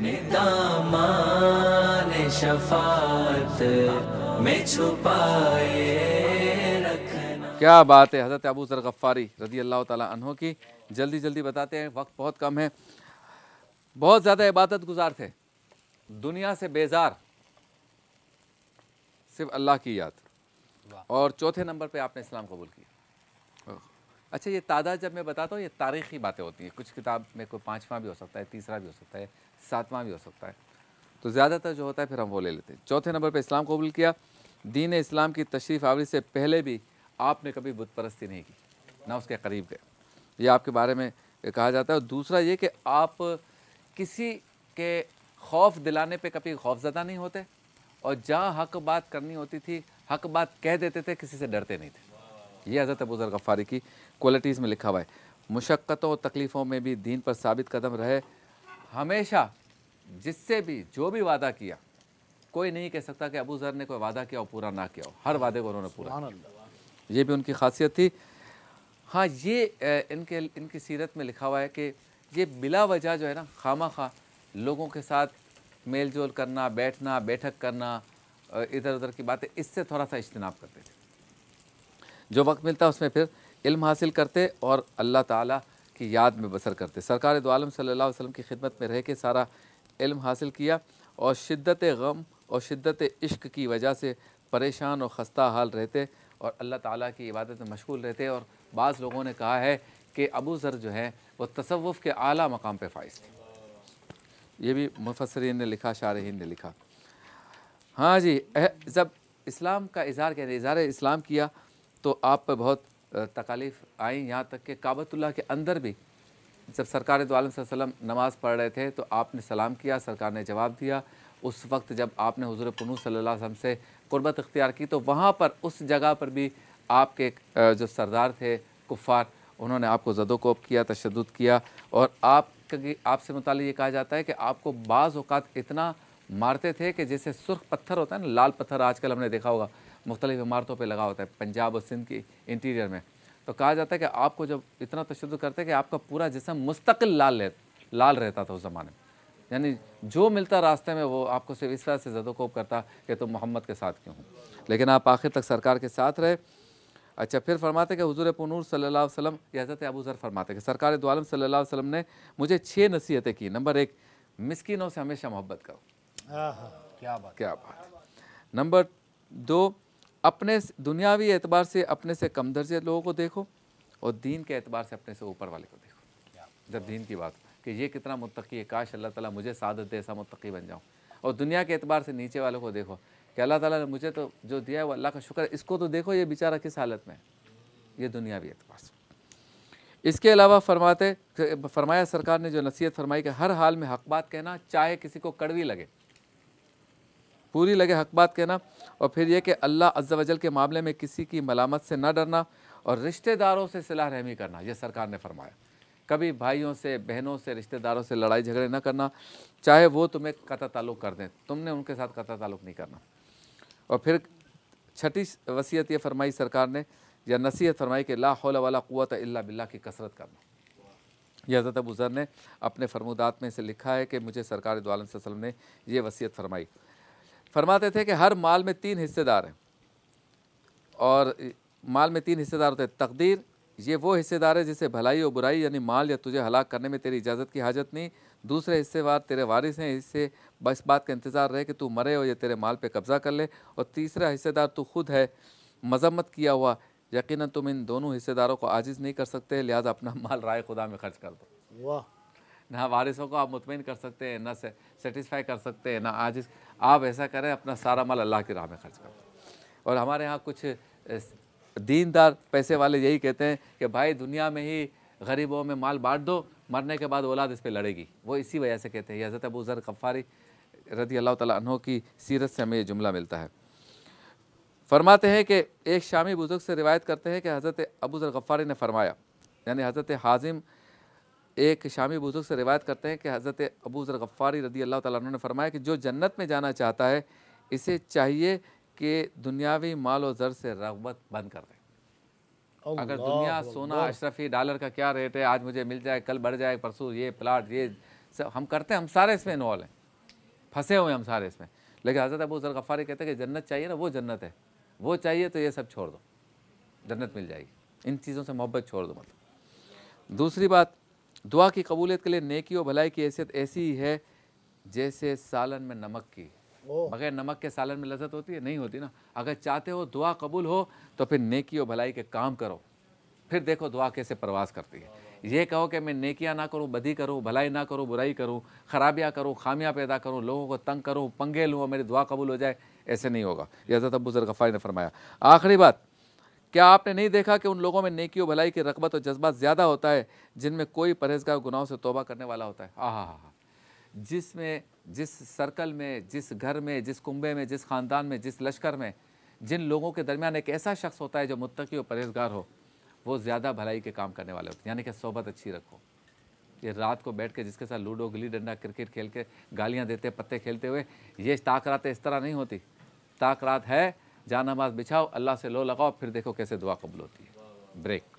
अपने दामान शफात में छुपाए रखना क्या बात है हज़रत अबू जर गफ़ारी रजी अल्लाह तहों की जल्दी जल्दी बताते हैं वक्त बहुत कम है बहुत ज़्यादा इबादत गुजार थे दुनिया से बेजार सिर्फ अल्लाह की याद और चौथे नंबर पे आपने इस्लाम कबूल किया अच्छा ये तादाद जब मैं बताता हूँ ये तारीख़ी बातें होती हैं कुछ किताब में कोई पाँचवा भी हो सकता है तीसरा भी हो सकता है सातवां भी हो सकता है तो ज़्यादातर जो होता है फिर हम वो ले लेते हैं चौथे नंबर पर इस्लाम कबूल किया दीन इस्लाम की तशरीफ़ आवरी से पहले भी आपने कभी बुतपरस्ती नहीं की ना उसके करीब गए ये आपके बारे में कहा जाता है और दूसरा ये कि आप किसी के खौफ दिलाने पे कभी खौफजदा नहीं होते और जहाँ हक बात करनी होती थी हक बात कह देते थे किसी से डरते नहीं थे ये हज़रत अबू ज़र गफ़ारी की क्वालिटीज़ में लिखा हुआ है मुशक्क़तों और तकलीफ़ों में भी दीन पर साबित कदम रहे हमेशा जिससे भी जो भी वादा किया कोई नहीं कह सकता कि अबू ज़र ने कोई वादा किया और पूरा ना किया हो हर वादे को उन्होंने पूरा ये भी उनकी खासियत थी हाँ ये इनके इनकी सीरत में लिखा हुआ है कि ये बिला वजह जो है ना खामा खा लोगों के साथ मेल जोल करना बैठना बैठक करना इधर उधर की बातें इससे थोड़ा सा इज्तनाब करते थे जो वक्त मिलता है उसमें फिर इल्म हासिल करते और अल्लाह ताला की याद में बसर करते सरकार दो आलम सल्लल्लाहु की खिदमत में रह के सारा इल्म हासिल किया और शिद्दत गम और शिद्दत इश्क की वजह से परेशान और ख़स्ता हाल रहते और अल्लाह ताला की इबादत में मशगूल रहते और बाज़ लोगों ने कहा है कि अबू ज़र जो है वह तसवुफ़ के अला मकाम पर फाइज थे ये भी मुफसरीन ने लिखा शारहन ने लिखा हाँ जी जब इस्लाम का इजहार कहने इजहार इस्लाम किया तो आप पर बहुत तकालीफ आई यहाँ तक कि काबतुल्ला के अंदर भी जब सरकार दो नमाज़ पढ़ रहे थे तो आपने सलाम किया सरकार ने जवाब दिया उस वक्त जब आपने हजूर पनू सल्ला वसम से कुर्बत अख्तियार की तो वहाँ पर उस जगह पर भी आपके जो सरदार थे कुफ़ार उन्होंने आपको जदोकोब किया तशद किया और आप आपसे मुतल ये कहा जाता है कि आपको बाज़ अवत इतना मारते थे कि जैसे सुर्ख पत्थर होता है ना लाल पत्थर आजकल हमने देखा होगा मुख्तलि इमारतों पर लगा होता है पंजाब और सिंध की इंटीरियर में तो कहा जाता है कि आपको जब इतना तशद करते हैं कि आपका पूरा जिसम मुस्तकिल लाल लाल रहता था उस ज़माने में यानी जो मिलता रास्ते में वो आपको सिर्फ इस तरह से जदोकोब करता कि तुम मोहम्मद के साथ क्यों हो लेकिन आप आखिर तक सरकार के साथ रहे अच्छा फिर फरमाते कि हजूर पनूर सल्ला वसम या हज़रत अबू ज़र फरमाते कि सरकार दोम सल्ला वसम ने मुझे छः नसीहतें की नंबर एक मिसकिनों से हमेशा मोहब्बत करो क्या बात क्या बात नंबर दो अपने दुनियावी एतबार से अपने से कम दर्जे लोगों को देखो और दीन के एतबार से अपने से ऊपर वाले को देखो जब दीन की बात कि ये कितना मुतकी है काश अल्लाह ताला मुझे सादत दे ऐसा मुतकी बन जाऊँ और दुनिया के एतबार से नीचे वालों को देखो कि अल्लाह ताला ने मुझे तो जो दिया है वो अल्लाह का शुक्र है इसको तो देखो ये बेचारा किस हालत में ये दुनियावी एतबार से इसके अलावा फरमाते फरमाया सरकार ने जो नसीहत फरमाई कि हर हाल में हक बात कहना चाहे किसी को कड़वी लगे पूरी लगे हक बात कहना और फिर यह कि अल्लाह अज्जा के मामले में किसी की मलामत से ना डरना और रिश्तेदारों से सिला रहमी करना यह सरकार ने फरमाया कभी भाइयों से बहनों से रिश्तेदारों से लड़ाई झगड़े ना करना चाहे वो तुम्हें कता ताल्लुक कर दें तुमने उनके साथ कता ताल्लुक नहीं करना और फिर छठी वसीयत ये फरमाई सरकार ने या नसीहत फरमाई कि ला हौला वाला क़ुत अल्ला बिल्ला की कसरत करना यह हज़रत अबूज़र ने अपने फरमूदात में से लिखा है कि मुझे सरकार दुआलम ने यह वसीयत फरमाई फरमाते थे कि हर माल में तीन हिस्सेदार हैं और माल में तीन हिस्सेदार होते हैं तकदीर ये वो हिस्सेदार है जिसे भलाई और बुराई यानी माल या तुझे हलाक करने में तेरी इजाज़त की हाजत नहीं दूसरे हिस्सेवार तेरे वारिस हैं इससे बस बात का इंतज़ार रहे कि तू मरे हो या तेरे माल पे कब्ज़ा कर ले और तीसरा हिस्सेदार तू खुद है मजम्मत किया हुआ यकीन तुम इन दोनों हिस्सेदारों को आजिज़ नहीं कर सकते लिहाजा अपना माल राय खुदा में खर्च कर दो वाह ना वारिसों को आप मुतमिन कर सकते हैं ना सेटिस्फाई कर सकते हैं ना आजिज़ आप ऐसा करें अपना सारा माल अल्लाह की राह में खर्च करें और हमारे यहाँ कुछ दीनदार पैसे वाले यही कहते हैं कि भाई दुनिया में ही गरीबों में माल बांट दो मरने के बाद औलाद इस पर लड़ेगी वो इसी वजह से कहते हैं हज़रत अबू ज़र गफ़ारी रदी अल्लाह तहों की सीरत से हमें ये जुमला मिलता है फरमाते हैं कि एक शामी बुज़ुर्ग से रिवायत करते हैं कि हज़रत अबू ज़र गफ़ारी ने फरमाया यानी हज़रत हाजिम एक शामी बुजुर्ग से रिवायत करते हैं कि हज़रत अबू ज़र गफ़ारी रदी अल्लाह तुन ने फरमाया कि जो जन्नत में जाना चाहता है इसे चाहिए कि दुनियावी माल और ज़र से रगबत बंद कर दें अगर दुनिया सोना अशरफी डॉलर का क्या रेट है आज मुझे मिल जाए कल बढ़ जाए परसों ये प्लाट ये सब हम करते हैं हम सारे इसमें इन्वॉल्व हैं फंसे हुए हम सारे इसमें लेकिन हज़रत अबू ज़र गफ़ारी कहते हैं कि जन्नत चाहिए ना वो जन्नत है वो चाहिए तो ये सब छोड़ दो जन्नत मिल जाएगी इन चीज़ों से मोहब्बत छोड़ दो मतलब दूसरी बात दुआ की कबूलियत के लिए नेकी और भलाई की हैसियत ऐसी ही है जैसे सालन में नमक की बगैर नमक के सालन में लजत होती है नहीं होती ना अगर चाहते हो दुआ कबूल हो तो फिर नेकी और भलाई के काम करो फिर देखो दुआ कैसे प्रवास करती है ये कहो कि मैं नेकियां ना करूं बदी करूं भलाई ना करूं बुराई करूं खराबियां करूं खामियां पैदा करूं लोगों को तंग करूं पंगे लूँ मेरी दुआ कबूल हो जाए ऐसे नहीं होगा यह हज़रत अबू जर गफ़ारी ने फरमाया आखिरी बात क्या आपने नहीं देखा कि उन लोगों में नेकी भलाई की रगबत और जज्बा ज़्यादा होता है जिनमें कोई परहेजगार गुनाहों से तोबा करने वाला होता है आह हाँ जिसमें जिस सर्कल में जिस घर में जिस कुंबे में जिस ख़ानदान में जिस लश्कर में जिन लोगों के दरमियान एक ऐसा शख्स होता है जो मुतकी और परहेजगार हो वो ज़्यादा भलाई के काम करने वाले होते हैं यानी कि सोबत अच्छी रखो ये रात को बैठ के जिसके साथ लूडो गिली डंडा क्रिकेट खेल के गालियाँ देते पत्ते खेलते हुए ये ताकरात इस तरह नहीं होती ताकरात है जान नमाज बिछाओ अल्लाह से लो लगाओ फिर देखो कैसे दुआ कबूल होती है ब्रेक